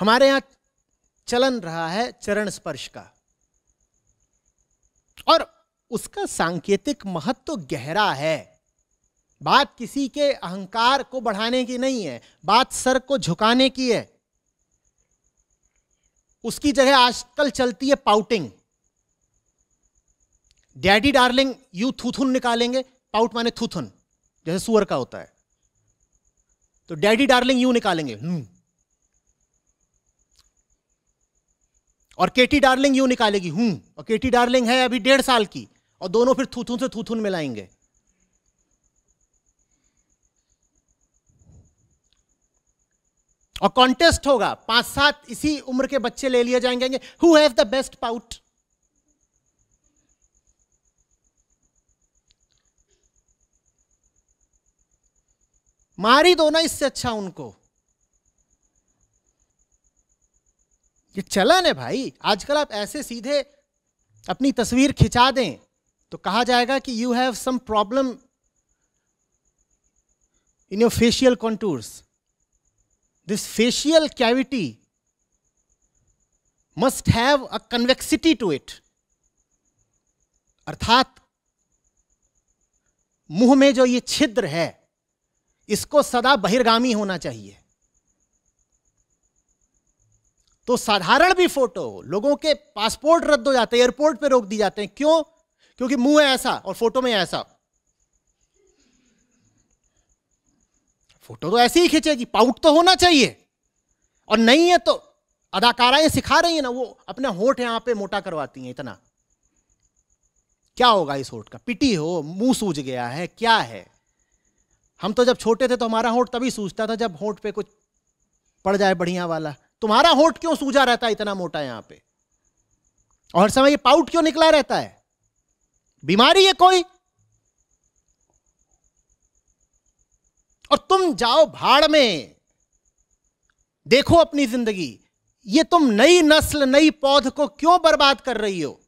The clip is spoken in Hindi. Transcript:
हमारे यहां चलन रहा है चरण स्पर्श का और उसका सांकेतिक महत्व तो गहरा है बात किसी के अहंकार को बढ़ाने की नहीं है बात सर को झुकाने की है उसकी जगह आजकल चलती है पाउटिंग डैडी डार्लिंग यू थूथुन निकालेंगे पाउट माने थूथुन जैसे सुअर का होता है तो डैडी डार्लिंग यू निकालेंगे हम्म और केटी डार्लिंग यूं निकालेगी हूं और केटी डार्लिंग है अभी डेढ़ साल की और दोनों फिर थूथुन से थूथुन मिलाएंगे और कॉन्टेस्ट होगा पांच सात इसी उम्र के बच्चे ले लिए जाएंगे who have the best pout मारी दो ना इससे अच्छा उनको ये चलन है भाई आजकल आप ऐसे सीधे अपनी तस्वीर खिंचा दें तो कहा जाएगा कि you have some problem in your facial contours this facial cavity must have a convexity to it अर्थात मुंह में जो ये छिद्र है इसको सदा बहिर्गामी होना चाहिए तो साधारण भी फोटो लोगों के पासपोर्ट रद्द हो जाते हैं एयरपोर्ट पे रोक दिए जाते हैं क्यों क्योंकि मुंह है ऐसा और फोटो में ऐसा फोटो तो ऐसे ही खींचेगी पाउट तो होना चाहिए और नहीं है तो अदाकाराएं सिखा रही है ना वो अपना होठ यहां पे मोटा करवाती हैं इतना क्या होगा इस होठ का पिटी हो मुंह सूज गया है क्या है हम तो जब छोटे थे तो हमारा होठ तभी सूझता था जब होठ पे कुछ पड़ जाए बढ़िया वाला तुम्हारा होठ क्यों सूझा रहता है इतना मोटा यहां पे और समय ये पाउट क्यों निकला रहता है बीमारी है कोई और तुम जाओ भाड़ में देखो अपनी जिंदगी ये तुम नई नस्ल नई पौध को क्यों बर्बाद कर रही हो